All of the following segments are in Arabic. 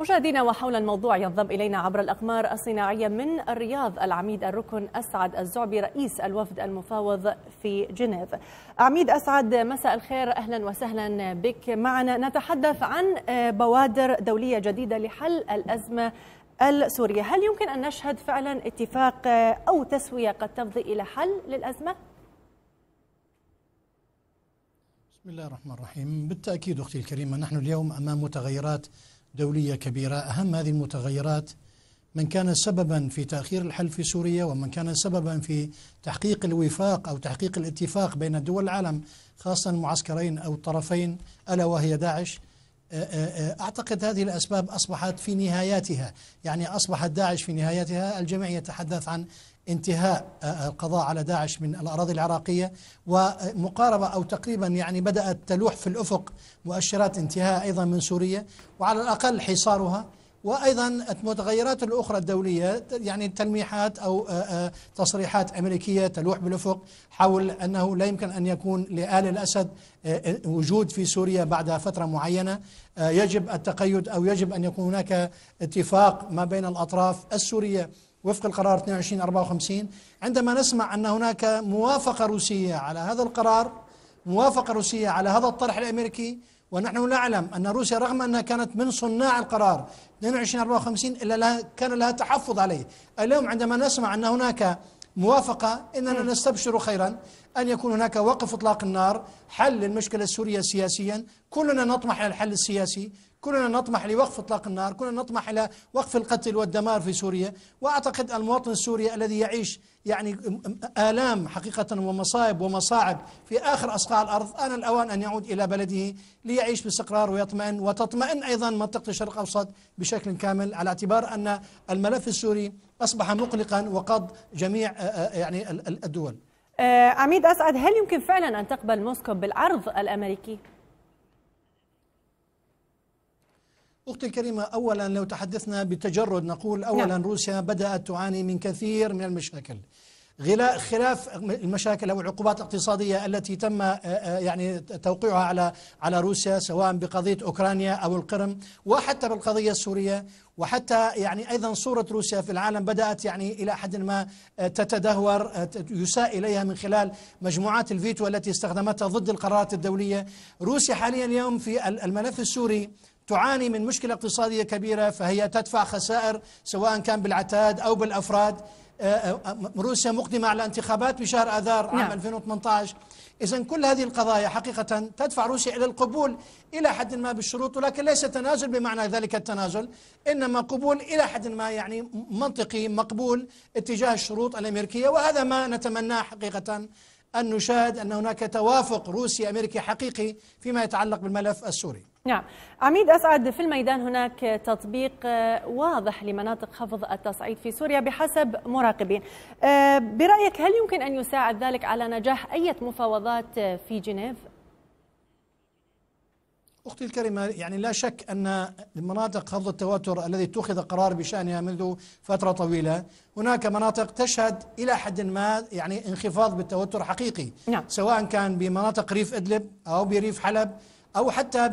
مشاهدينا وحول الموضوع ينضم إلينا عبر الأقمار الصناعية من الرياض العميد الركن أسعد الزعبي رئيس الوفد المفاوض في جنيف عميد أسعد مساء الخير أهلا وسهلا بك معنا نتحدث عن آه، بوادر دولية جديدة لحل الأزمة السورية هل يمكن أن نشهد فعلا اتفاق آه، أو تسوية قد تفضي إلى حل للأزمة؟ بسم الله الرحمن الرحيم بالتأكيد أختي الكريمة نحن اليوم أمام متغيرات دولية كبيرة أهم هذه المتغيرات من كان سببا في تأخير الحل في سوريا ومن كان سببا في تحقيق الوفاق أو تحقيق الاتفاق بين دول العالم خاصة المعسكرين أو الطرفين ألا وهي داعش آه، آه، آه، أعتقد هذه الأسباب أصبحت في نهاياتها يعني أصبحت داعش في نهاياتها الجميع يتحدث عن انتهاء القضاء على داعش من الأراضي العراقية ومقاربة أو تقريبا يعني بدأت تلوح في الأفق مؤشرات انتهاء أيضا من سوريا وعلى الأقل حصارها وايضا المتغيرات الاخرى الدوليه يعني تلميحات او آه، آه، تصريحات امريكيه تلوح بالافق حول انه لا يمكن ان يكون لال الاسد آه، وجود في سوريا بعد فتره معينه يجب التقيد او يجب ان يكون هناك اتفاق ما بين الاطراف السوريه وفق القرار 2254 عندما نسمع ان هناك موافقه روسيه على هذا القرار موافقه روسيه على هذا الطرح الامريكي ونحن نعلم أن روسيا رغم أنها كانت من صناع القرار 2254 إلا لها كان لها تحفظ عليه اليوم عندما نسمع أن هناك موافقة إننا نستبشر خيرا أن يكون هناك وقف إطلاق النار حل المشكلة السورية سياسيا كلنا نطمح إلى الحل السياسي كلنا نطمح لوقف اطلاق النار كلنا نطمح الى وقف القتل والدمار في سوريا واعتقد المواطن السوري الذي يعيش يعني الام حقيقه ومصائب ومصاعب في اخر اصقاع الارض ان الاوان ان يعود الى بلده ليعيش باستقرار ويطمئن وتطمئن ايضا منطقه الشرق الاوسط بشكل كامل على اعتبار ان الملف السوري اصبح مقلقا وقض جميع يعني الدول آه، عميد أسعد هل يمكن فعلا أن تقبل موسكو بالعرض الأمريكي؟ أختي الكريمة أولا لو تحدثنا بتجرد نقول أولا نعم. روسيا بدأت تعاني من كثير من المشاكل خلاف المشاكل او العقوبات الاقتصاديه التي تم يعني توقيعها على على روسيا سواء بقضيه اوكرانيا او القرم وحتى بالقضيه السوريه وحتى يعني ايضا صوره روسيا في العالم بدات يعني الى حد ما تتدهور يساء اليها من خلال مجموعات الفيتو التي استخدمتها ضد القرارات الدوليه، روسيا حاليا اليوم في الملف السوري تعاني من مشكله اقتصاديه كبيره فهي تدفع خسائر سواء كان بالعتاد او بالافراد آه، آه، آه، روسيا مقدمة على انتخابات بشهر أذار عام نعم. 2018 إذا كل هذه القضايا حقيقة تدفع روسيا إلى القبول إلى حد ما بالشروط ولكن ليس تنازل بمعنى ذلك التنازل إنما قبول إلى حد ما يعني منطقي مقبول اتجاه الشروط الأمريكية وهذا ما نتمناه حقيقة أن نشاهد أن هناك توافق روسي أمريكي حقيقي فيما يتعلق بالملف السوري نعم عميد أسعد في الميدان هناك تطبيق آه، واضح لمناطق خفض التصعيد في سوريا بحسب مراقبين آه، برأيك هل يمكن أن يساعد ذلك على نجاح أي مفاوضات آه، في جنيف؟ أختي الكريمة يعني لا شك أن المناطق خفض التوتر الذي اتخذ قرار بشأنها منذ فترة طويلة هناك مناطق تشهد إلى حد ما يعني انخفاض بالتوتر حقيقي نعم. سواء كان بمناطق ريف إدلب أو بريف حلب أو حتى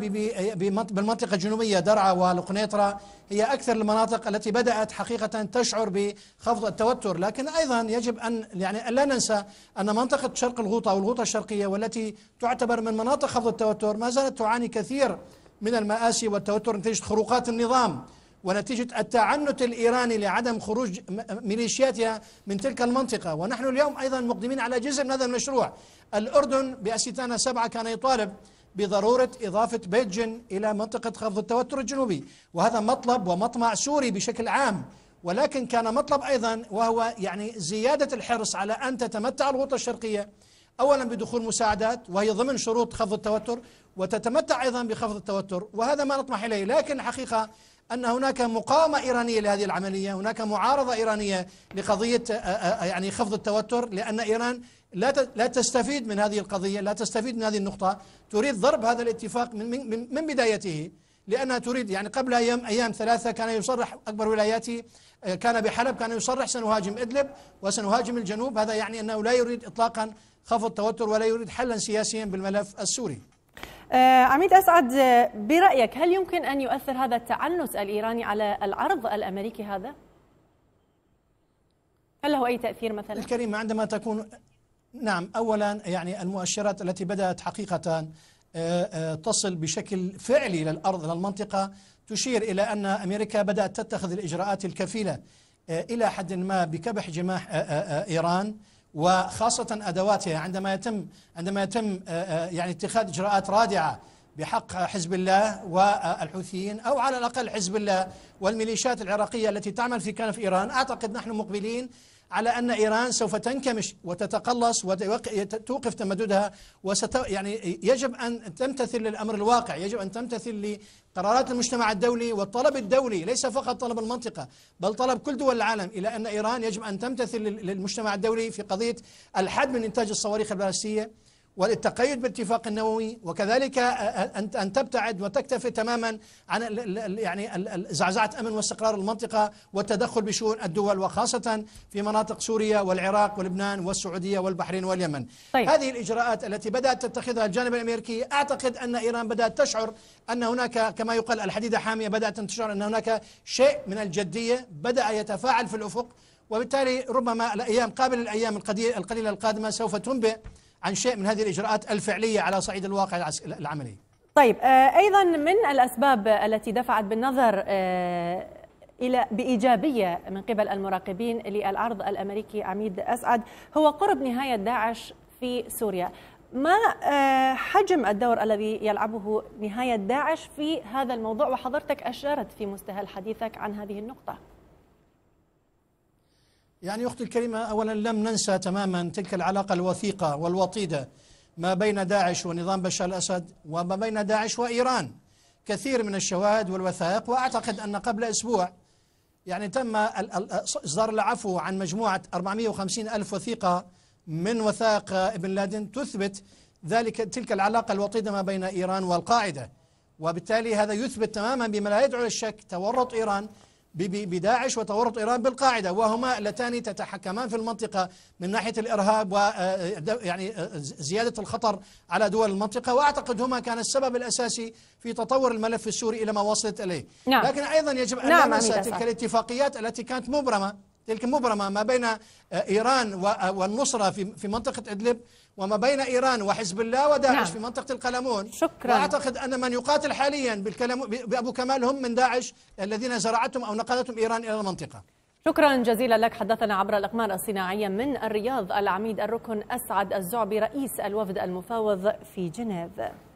بالمنطقة الجنوبية درعا والقنيطرة هي أكثر المناطق التي بدأت حقيقة تشعر بخفض التوتر لكن أيضا يجب أن يعني لا ننسى أن منطقة شرق الغوطة أو الغوطة الشرقية والتي تعتبر من مناطق خفض التوتر ما زالت تعاني كثير من المآسي والتوتر نتيجة خروقات النظام ونتيجة التعنت الإيراني لعدم خروج ميليشياتها من تلك المنطقة ونحن اليوم أيضا مقدمين على جزء من هذا المشروع الأردن بأستانة سبعة كان يطالب بضرورة إضافة بيجن إلى منطقة خفض التوتر الجنوبي وهذا مطلب ومطمع سوري بشكل عام ولكن كان مطلب أيضا وهو يعني زيادة الحرص على أن تتمتع الغوطة الشرقية أولا بدخول مساعدات وهي ضمن شروط خفض التوتر وتتمتع أيضا بخفض التوتر وهذا ما نطمح إليه لكن الحقيقة أن هناك مقاومة إيرانية لهذه العملية هناك معارضة إيرانية لقضية آه، آه، آه، يعني خفض التوتر لأن إيران لا لا تستفيد من هذه القضية لا تستفيد من هذه النقطة تريد ضرب هذا الاتفاق من من, من بدايته لأنها تريد يعني قبل أيام أيام ثلاثة كان يصرح أكبر ولاياته كان بحلب كان يصرح سنهاجم إدلب وسنهاجم الجنوب هذا يعني أنه لا يريد إطلاقا خفض التوتر ولا يريد حلا سياسيا بالملف السوري آه، عميد أسعد برأيك هل يمكن أن يؤثر هذا التعنت الإيراني على العرض الأمريكي هذا؟ هل له أي تأثير مثلا؟ الكريمة عندما تكون نعم أولا يعني المؤشرات التي بدأت حقيقة آه، آه، تصل بشكل فعلي إلى الأرض إلى المنطقة تشير إلى أن أمريكا بدأت تتخذ الإجراءات الكفيلة إلى حد ما بكبح جماح إيران وخاصة أدواتها عندما يتم عندما يتم آه، آه، يعني اتخاذ إجراءات رادعة بحق حزب الله والحوثيين أو على الأقل حزب الله والميليشيات العراقية التي تعمل في كنف إيران أعتقد نحن مقبلين على أن إيران سوف تنكمش وتتقلص وتوقف تمددها وست يعني يجب أن تمتثل للأمر الواقع يجب أن تمتثل لقرارات المجتمع الدولي والطلب الدولي ليس فقط طلب المنطقة بل طلب كل دول العالم إلى أن إيران يجب أن تمتثل للمجتمع الدولي في قضية الحد من إنتاج الصواريخ البالستية وللتقيد باتفاق النووي وكذلك ان تبتعد وتكتفي تماما عن يعني زعزعه امن واستقرار المنطقه والتدخل بشؤون الدول وخاصه في مناطق سوريا والعراق ولبنان والسعوديه والبحرين واليمن. طيب. هذه الاجراءات التي بدات تتخذها الجانب الامريكي اعتقد ان ايران بدات تشعر ان هناك كما يقال الحديده حاميه بدات تشعر ان هناك شيء من الجديه بدا يتفاعل في الافق وبالتالي ربما الايام قابل الايام القليله القادمه سوف تنبئ عن شيء من هذه الإجراءات الفعلية على صعيد الواقع العملي طيب آه، أيضا من الأسباب التي دفعت بالنظر آه، إلى بإيجابية من قبل المراقبين للعرض الأمريكي عميد أسعد هو قرب نهاية داعش في سوريا ما آه، حجم الدور الذي يلعبه نهاية داعش في هذا الموضوع وحضرتك أشارت في مستهل حديثك عن هذه النقطة يعني أختي الكريمة أولا لم ننسى تماما تلك العلاقة الوثيقة والوطيدة ما بين داعش ونظام بشار الأسد وما بين داعش وإيران كثير من الشواهد والوثائق وأعتقد أن قبل أسبوع يعني تم إصدار العفو عن مجموعة 450 ألف وثيقة من وثائق ابن لادن تثبت ذلك تلك العلاقة الوطيدة ما بين إيران والقاعدة وبالتالي هذا يثبت تماما بما لا يدعو للشك تورط إيران بداعش وتورط إيران بالقاعدة وهما اللتان تتحكمان في المنطقة من ناحية الإرهاب ويعني آه، آه، آه، زيادة الخطر على دول المنطقة وأعتقد هما كان السبب الأساسي في تطور الملف السوري إلى ما وصلت إليه نعم. لكن أيضا يجب أن نعم ننسى تلك الاتفاقيات التي كانت مبرمة تلك المبرمة ما بين آه، إيران آه، والنصرة في منطقة إدلب وما بين إيران وحزب الله وداعش نعم. في منطقة القلمون شكرا وأعتقد أن من يقاتل حاليا بأبو كمال هم من داعش الذين زرعتهم أو نقلتهم إيران إلى المنطقة شكرا جزيلا لك حدثنا عبر الأقمار الصناعية من الرياض العميد الركن أسعد الزعبي رئيس الوفد المفاوض في جنيف